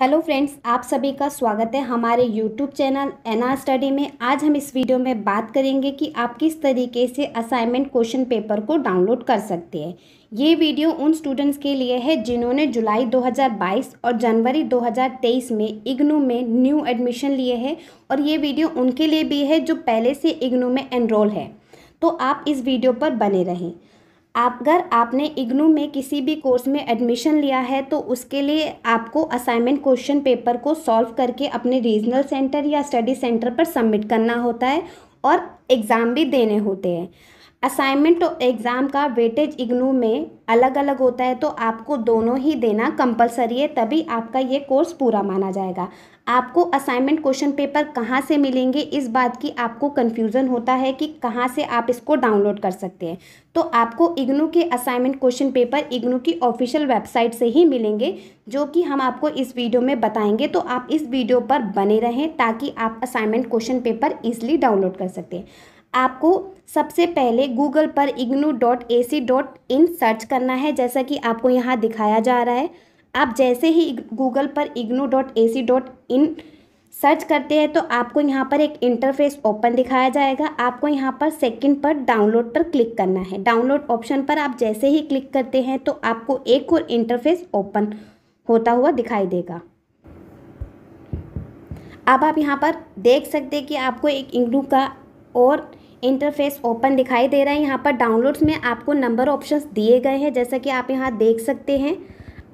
hello friends आप सभी का स्वागत है हमारे YouTube channel N R study में आज हम इस वीडियो में बात करेंगे कि आप किस तरीके से असाइनमेंट क्वेश्चन पेपर को डाउनलोड कर सकते हैं ये वीडियो उन स्टूडेंट्स के लिए है जिन्होंने जुलाई 2022 और जनवरी 2023 में इग्नू में न्यू एडमिशन लिए है और ये वीडियो उनके लिए भी है जो पहले से इग्नू में एनरोल है तो आप इस वीडियो पर बने रहें आप अगर आपने इग्नू में किसी भी कोर्स में एडमिशन लिया है तो उसके लिए आपको असाइनमेंट क्वेश्चन पेपर को सॉल्व करके अपने रीजनल सेंटर या स्टडी सेंटर पर सबमिट करना होता है और एग्ज़ाम भी देने होते हैं असाइनमेंट और एग्ज़ाम का वेटेज इग्नू में अलग अलग होता है तो आपको दोनों ही देना कंपलसरी है तभी आपका ये कोर्स पूरा माना जाएगा आपको असाइनमेंट क्वेश्चन पेपर कहाँ से मिलेंगे इस बात की आपको कन्फ्यूज़न होता है कि कहाँ से आप इसको डाउनलोड कर सकते हैं तो आपको इग्नू के असाइनमेंट क्वेश्चन पेपर इग्नू की ऑफिशियल वेबसाइट से ही मिलेंगे जो कि हम आपको इस वीडियो में बताएंगे तो आप इस वीडियो पर बने रहें ताकि आप assignment question paper easily download कर सकते हैं आपको सबसे पहले गूगल पर IGNOU dot A C dot in search करना है जैसा कि आपको यहाँ दिखाया जा रहा है आप जैसे ही गूगल पर IGNOU dot A C dot in search करते हैं तो आपको यहाँ पर एक इंटरफेस ओपन दिखाया जाएगा आपको यहाँ पर सेकंड पर डाउनलोड पर क्लिक करना है डाउनलोड ऑप्शन पर आप जैसे ही क्लिक करते हैं तो आपको एक और इंटरफेस ओपन होता हुआ दिखाई देगा अब आप यहाँ पर देख सकते हैं कि आपको एक इग्नू का और इंटरफेस ओपन दिखाई दे रहा है यहाँ पर डाउनलोड्स में आपको नंबर ऑप्शंस दिए गए हैं जैसा कि आप यहाँ देख सकते हैं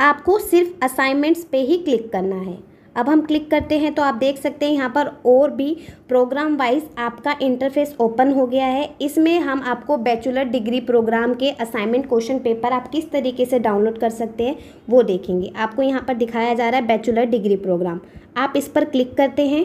आपको सिर्फ असाइनमेंट्स पे ही क्लिक करना है अब हम क्लिक करते हैं तो आप देख सकते हैं यहाँ पर और भी प्रोग्राम वाइज आपका इंटरफेस ओपन हो गया है इसमें हम आपको बैचुलर डिग्री प्रोग्राम के असाइनमेंट क्वेश्चन पेपर आप किस तरीके से डाउनलोड कर सकते हैं वो देखेंगे आपको यहाँ पर दिखाया जा रहा है बैचुलर डिग्री प्रोग्राम आप इस पर क्लिक करते हैं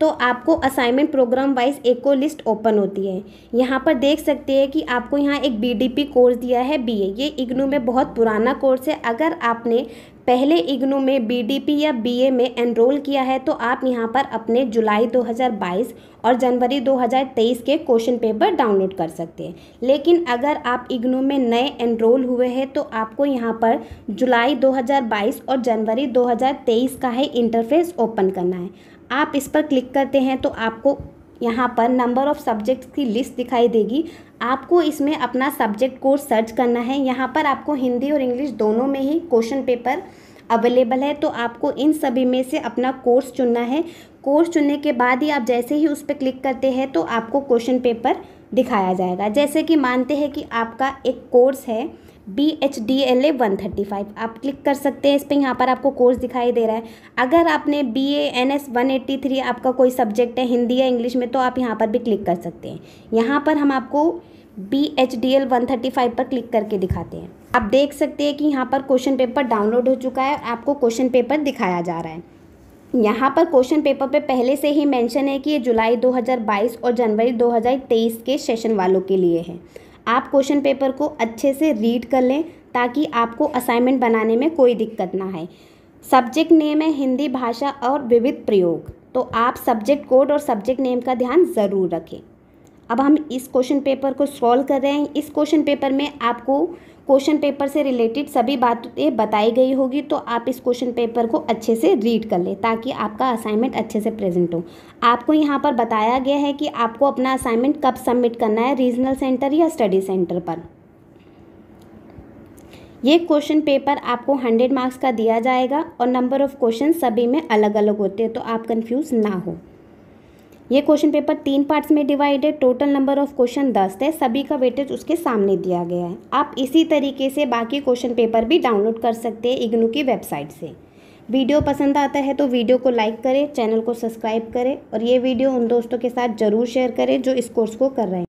तो आपको असाइनमेंट प्रोग्राम वाइज एक को लिस्ट ओपन होती है यहाँ पर देख सकते हैं कि आपको यहाँ एक बीडीपी कोर्स दिया है बीए ये इग्नू में बहुत पुराना कोर्स है अगर आपने पहले इग्नू में बीडीपी या बीए में एनरोल किया है तो आप यहाँ पर अपने जुलाई 2022 और जनवरी 2023 के क्वेश्चन पेपर डाउनलोड कर सकते हैं लेकिन अगर आप इग्नू में नए एनरोल हुए हैं तो आपको यहाँ पर जुलाई 2022 और जनवरी 2023 का है इंटरफेस ओपन करना है आप इस पर क्लिक करते हैं तो आपको यहाँ पर नंबर ऑफ़ सब्जेक्ट्स की लिस्ट दिखाई देगी आपको इसमें अपना सब्जेक्ट कोर्स सर्च करना है यहाँ पर आपको हिंदी और इंग्लिश दोनों में ही क्वेश्चन पेपर अवेलेबल है तो आपको इन सभी में से अपना कोर्स चुनना है कोर्स चुनने के बाद ही आप जैसे ही उस पर क्लिक करते हैं तो आपको क्वेश्चन पेपर दिखाया जाएगा जैसे कि मानते हैं कि आपका एक कोर्स है B H D L A one thirty five आप क्लिक कर सकते हैं इस पर यहाँ पर आपको कोर्स दिखाई दे रहा है अगर आपने B A N S one eighty three आपका कोई सब्जेक्ट है हिंदी या इंग्लिश में तो आप यहाँ पर भी क्लिक कर सकते हैं यहाँ पर हम आपको B H D L one thirty five पर क्लिक करके दिखाते हैं आप देख सकते हैं कि यहाँ पर क्वेश्चन पेपर डाउनलोड हो चुका है आपको क्वेश्चन पेपर दिखाया जा रहा है यहाँ पर क्वेश्चन पेपर पे पहले से ही मेंशन है कि ये जुलाई 2022 और जनवरी 2023 के सेशन वालों के लिए है आप क्वेश्चन पेपर को अच्छे से रीड कर लें ताकि आपको असाइनमेंट बनाने में कोई दिक्कत ना आए सब्जेक्ट नेम है हिंदी भाषा और विविध प्रयोग तो आप सब्जेक्ट कोड और सब्जेक्ट नेम का ध्यान ज़रूर रखें अब हम इस क्वेश्चन पेपर को सॉल्व कर रहे हैं इस क्वेश्चन पेपर में आपको क्वेश्चन पेपर से रिलेटेड सभी बातें बताई गई होगी तो आप इस क्वेश्चन पेपर को अच्छे से रीड कर लें ताकि आपका असाइनमेंट अच्छे से प्रेजेंट हो आपको यहाँ पर बताया गया है कि आपको अपना असाइनमेंट कब सबमिट करना है रीजनल सेंटर या स्टडी सेंटर पर ये क्वेश्चन पेपर आपको हंड्रेड मार्क्स का दिया जाएगा और नंबर ऑफ क्वेश्चन सभी में अलग अलग होते हैं तो आप कन्फ्यूज ना हो ये क्वेश्चन पेपर तीन पार्ट्स में डिवाइड है टोटल नंबर ऑफ क्वेश्चन दस है सभी का वेटेज उसके सामने दिया गया है आप इसी तरीके से बाकी क्वेश्चन पेपर भी डाउनलोड कर सकते हैं इग्नू की वेबसाइट से वीडियो पसंद आता है तो वीडियो को लाइक करें चैनल को सब्सक्राइब करें और ये वीडियो उन दोस्तों के साथ ज़रूर शेयर करें जो इस कोर्स को कर रहे हैं